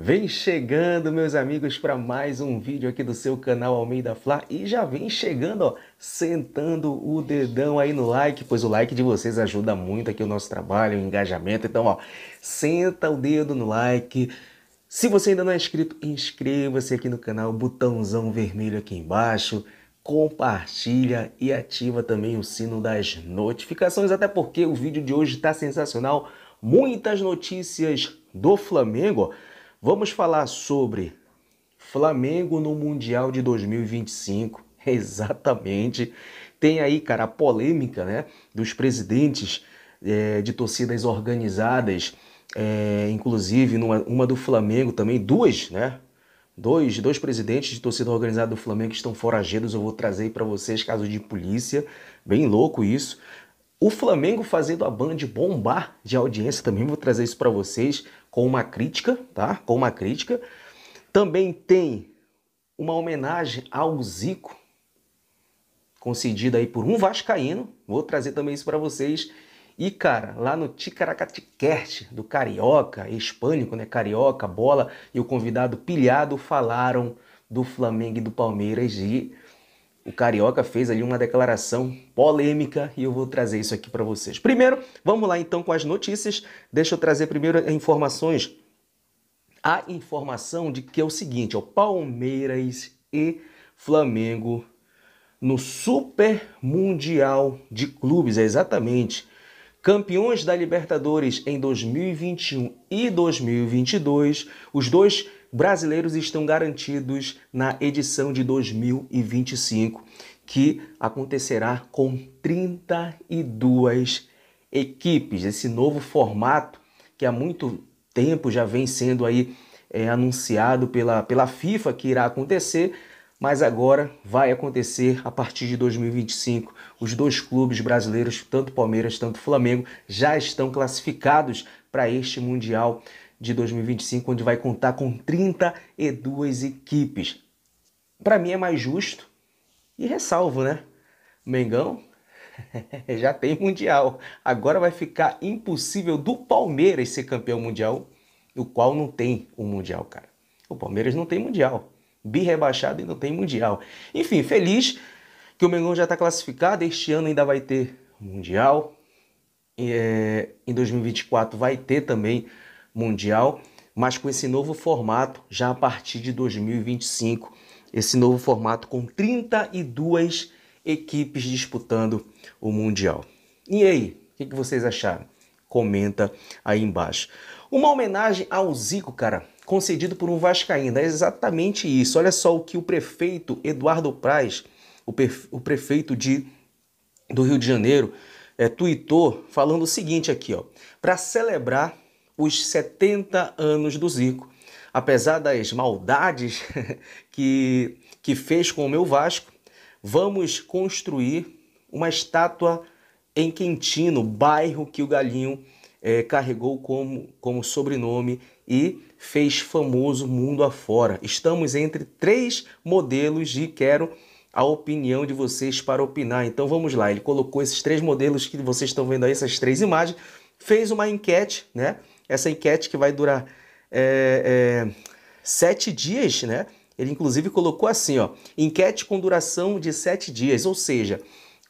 Vem chegando, meus amigos, para mais um vídeo aqui do seu canal Almeida Fla e já vem chegando, ó, sentando o dedão aí no like, pois o like de vocês ajuda muito aqui o nosso trabalho, o engajamento. Então, ó, senta o dedo no like. Se você ainda não é inscrito, inscreva-se aqui no canal, botãozão vermelho aqui embaixo compartilha e ativa também o sino das notificações, até porque o vídeo de hoje está sensacional. Muitas notícias do Flamengo. Vamos falar sobre Flamengo no Mundial de 2025. Exatamente. Tem aí, cara, a polêmica né, dos presidentes é, de torcidas organizadas, é, inclusive numa, uma do Flamengo também, duas, né? Dois, dois presidentes de torcida organizada do Flamengo que estão foragidos. Eu vou trazer aí para vocês caso de polícia. Bem louco isso. O Flamengo fazendo a Band bombar de audiência também, vou trazer isso para vocês com uma crítica, tá? Com uma crítica. Também tem uma homenagem ao Zico, concedida aí por um vascaíno. Vou trazer também isso para vocês. E, cara, lá no Ticaracatiquete, do Carioca, hispânico, né? Carioca, bola, e o convidado pilhado falaram do Flamengo e do Palmeiras e o Carioca fez ali uma declaração polêmica e eu vou trazer isso aqui para vocês. Primeiro, vamos lá então com as notícias. Deixa eu trazer primeiro informações. A informação de que é o seguinte, o Palmeiras e Flamengo no Super Mundial de Clubes, é exatamente. Campeões da Libertadores em 2021 e 2022, os dois brasileiros estão garantidos na edição de 2025, que acontecerá com 32 equipes. Esse novo formato que há muito tempo já vem sendo aí é, anunciado pela, pela FIFA que irá acontecer, mas agora vai acontecer a partir de 2025. Os dois clubes brasileiros, tanto Palmeiras quanto Flamengo, já estão classificados para este Mundial de 2025, onde vai contar com 32 equipes. Para mim é mais justo e ressalvo, né? Mengão já tem mundial. Agora vai ficar impossível do Palmeiras ser campeão mundial, o qual não tem o um mundial, cara. O Palmeiras não tem mundial. Bi rebaixado e não tem mundial. Enfim, feliz que o Mengão já está classificado. Este ano ainda vai ter mundial. É, em 2024 vai ter também mundial, mas com esse novo formato já a partir de 2025. Esse novo formato com 32 equipes disputando o Mundial. E aí, o que, vocês acharam? Comenta aí embaixo. Uma homenagem ao Zico, cara, concedido por um Vascaíno. É exatamente isso. Olha só o que o prefeito Eduardo Praz, o, o prefeito de, do Rio de Janeiro, é, tweetou falando o seguinte aqui, ó. Para celebrar os 70 anos do Zico. Apesar das maldades que, que fez com o meu Vasco, vamos construir uma estátua em Quintino, bairro que o Galinho é, carregou como, como sobrenome e fez famoso mundo afora. Estamos entre três modelos e quero a opinião de vocês para opinar. Então vamos lá, ele colocou esses três modelos que vocês estão vendo aí, essas três imagens, fez uma enquete, né? Essa enquete que vai durar é, é, sete dias, né? Ele inclusive colocou assim, ó, enquete com duração de sete dias, ou seja,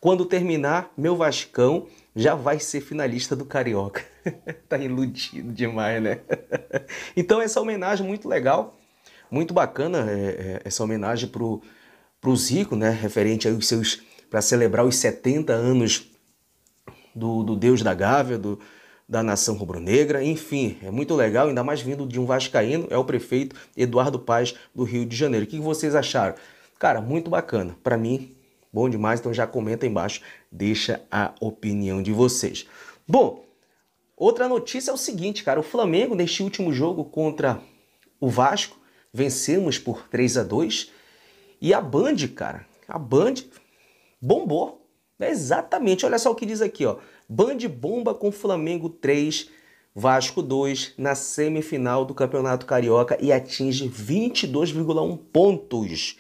quando terminar, meu Vascão já vai ser finalista do Carioca. tá iludido demais, né? então essa homenagem muito legal, muito bacana, é, é essa homenagem pro, pro Zico, né? Referente aí os seus, para celebrar os 70 anos do, do Deus da Gávea, do, da nação rubro-negra. Enfim, é muito legal, ainda mais vindo de um vascaíno, é o prefeito Eduardo Paz do Rio de Janeiro. O que vocês acharam? Cara, muito bacana. Para mim, bom demais, então já comenta aí embaixo, deixa a opinião de vocês. Bom, outra notícia é o seguinte, cara, o Flamengo neste último jogo contra o Vasco, vencemos por 3 a 2 e a Band, cara, a Band bombou. É exatamente, olha só o que diz aqui, ó. Bande bomba com Flamengo 3, Vasco 2 na semifinal do Campeonato Carioca e atinge 22,1 pontos.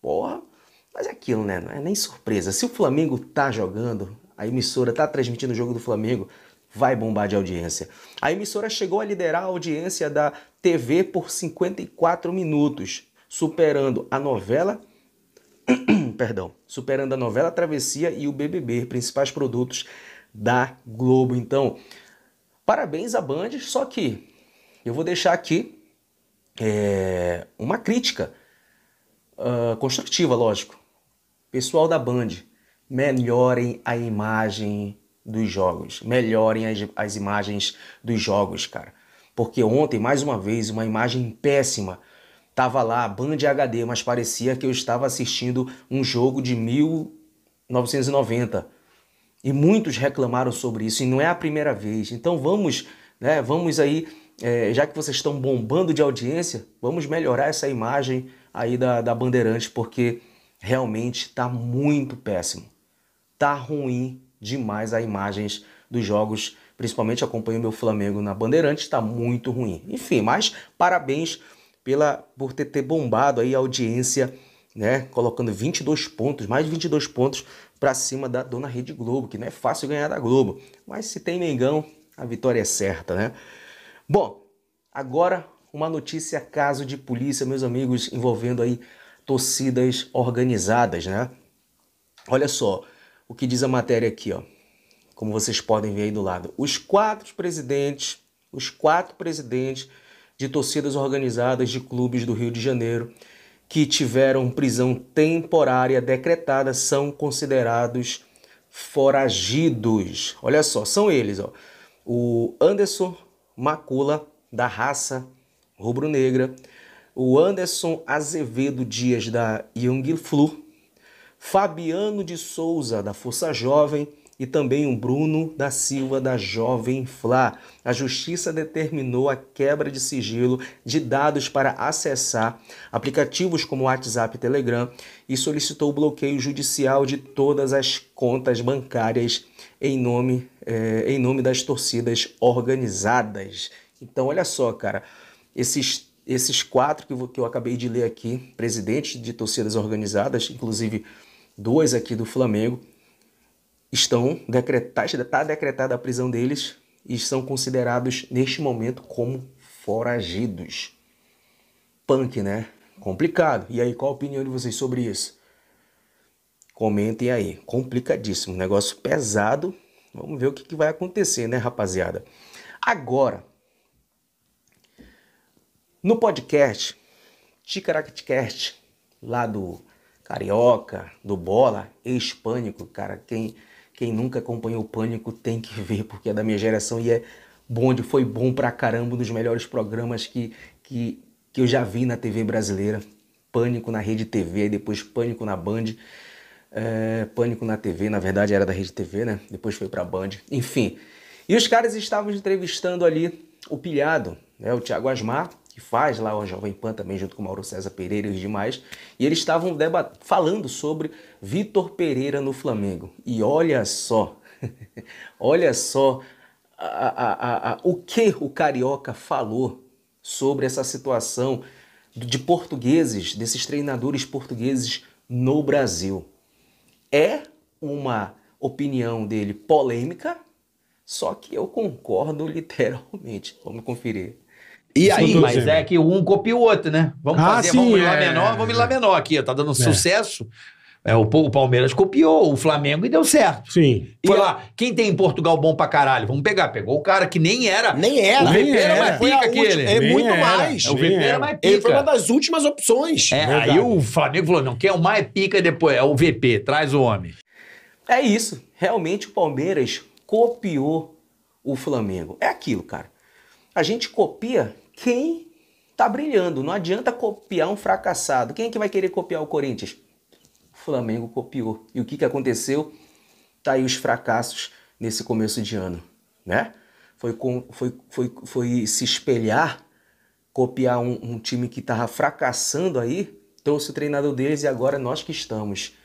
Porra, mas é aquilo, né? Não é nem surpresa. Se o Flamengo tá jogando, a emissora tá transmitindo o jogo do Flamengo, vai bombar de audiência. A emissora chegou a liderar a audiência da TV por 54 minutos, superando a novela perdão, superando a novela Travessia e o BBB, principais produtos da Globo. Então, parabéns à Band, só que eu vou deixar aqui é, uma crítica uh, construtiva, lógico. Pessoal da Band, melhorem a imagem dos jogos, melhorem as, as imagens dos jogos, cara. Porque ontem, mais uma vez, uma imagem péssima Tava lá, Band HD, mas parecia que eu estava assistindo um jogo de 1990. E muitos reclamaram sobre isso, e não é a primeira vez. Então vamos, né, vamos aí, é, já que vocês estão bombando de audiência, vamos melhorar essa imagem aí da, da Bandeirante, porque realmente está muito péssimo. Tá ruim demais as imagens dos jogos, principalmente acompanho meu Flamengo na Bandeirante, está muito ruim. Enfim, mas parabéns pela por ter, ter bombado aí a audiência, né, colocando 22 pontos, mais de 22 pontos para cima da dona Rede Globo, que não é fácil ganhar da Globo, mas se tem Mengão, a vitória é certa, né? Bom, agora uma notícia caso de polícia, meus amigos, envolvendo aí torcidas organizadas, né? Olha só o que diz a matéria aqui, ó. Como vocês podem ver aí do lado, os quatro presidentes, os quatro presidentes de torcidas organizadas de clubes do Rio de Janeiro que tiveram prisão temporária decretada são considerados foragidos. Olha só, são eles, ó. O Anderson Macula da raça rubro-negra, o Anderson Azevedo Dias da Young Flu, Fabiano de Souza da Força Jovem, e também um Bruno da Silva da Jovem Flá. A justiça determinou a quebra de sigilo de dados para acessar aplicativos como WhatsApp e Telegram e solicitou o bloqueio judicial de todas as contas bancárias em nome, eh, em nome das torcidas organizadas. Então, olha só, cara, esses esses quatro que eu, acabei de ler aqui, presidentes de torcidas organizadas, inclusive duas aqui do Flamengo, estão decretados, está decretada a prisão deles e são considerados neste momento como foragidos. Punk, né? Complicado. E aí, qual a opinião de vocês sobre isso? Comentem aí. Complicadíssimo, negócio pesado. Vamos ver o que, vai acontecer, né, rapaziada? Agora, no podcast Ticaracatcast, lá do Carioca, do Bola, hispânico cara, quem quem nunca acompanhou o Pânico tem que ver, porque é da minha geração e é bonde, foi bom pra caramba, um dos melhores programas que, que, que eu já vi na TV brasileira. Pânico na Rede TV, depois Pânico na Band. É, Pânico na TV, na verdade era da Rede TV, né? Depois foi pra Band. Enfim. E os caras estavam entrevistando ali o pilhado, né? O Tiago Asmar que faz lá o Jovem Pan também, junto com Mauro César Pereira e os demais, e eles estavam falando sobre Vitor Pereira no Flamengo. E olha só, olha só a, a, a, o que o Carioca falou sobre essa situação de portugueses, desses treinadores portugueses no Brasil. É uma opinião dele polêmica, só que eu concordo literalmente. Vamos conferir. E aí, mas é que um copia o outro, né? Vamos ah, fazer, sim, vamos ir lá é. menor, vamos ir lá menor aqui, tá dando é. sucesso. É, o, o Palmeiras copiou o Flamengo e deu certo. Sim. E Foi lá, quem tem em Portugal bom pra caralho? Vamos pegar. Pegou o cara que nem era. Nem era. O VP era, é era mais pica que ele. É muito era. mais. O VP é era mais pica. Ele foi uma das últimas opções. É, aí o Flamengo falou: não, quem é o mais pica depois? É o VP, traz o homem. É isso. Realmente o Palmeiras copiou o Flamengo. É aquilo, cara. A gente copia quem está brilhando. Não adianta copiar um fracassado. Quem é que vai querer copiar o Corinthians? O Flamengo copiou. E o que, que aconteceu? Tá aí os fracassos nesse começo de ano, né? Foi, com, foi, foi, foi se espelhar, copiar um, um time que estava fracassando aí, trouxe o treinador deles e agora nós que estamos.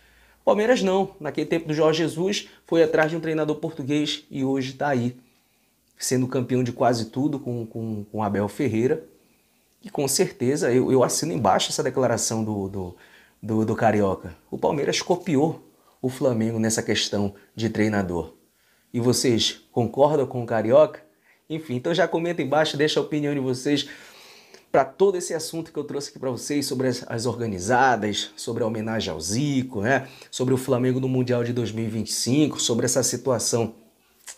Palmeiras não. Naquele tempo do Jorge Jesus, foi atrás de um treinador português e hoje está aí sendo campeão de quase tudo com, com, com Abel Ferreira. E com certeza, eu, eu assino embaixo essa declaração do, do, do, do Carioca. O Palmeiras copiou o Flamengo nessa questão de treinador. E vocês concordam com o Carioca? Enfim, então já comenta embaixo, deixa a opinião de vocês para todo esse assunto que eu trouxe aqui para vocês sobre as, as, organizadas, sobre a homenagem ao Zico, né? sobre o Flamengo no Mundial de 2025, sobre essa situação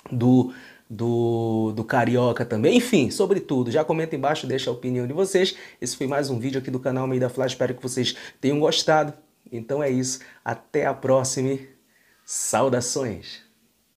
do do, do Carioca também. Enfim, sobre tudo. Já comenta embaixo, deixa a opinião de vocês. Esse foi mais um vídeo aqui do canal Meio da Flash. Espero que vocês tenham gostado. Então é isso. Até a próxima. Saudações!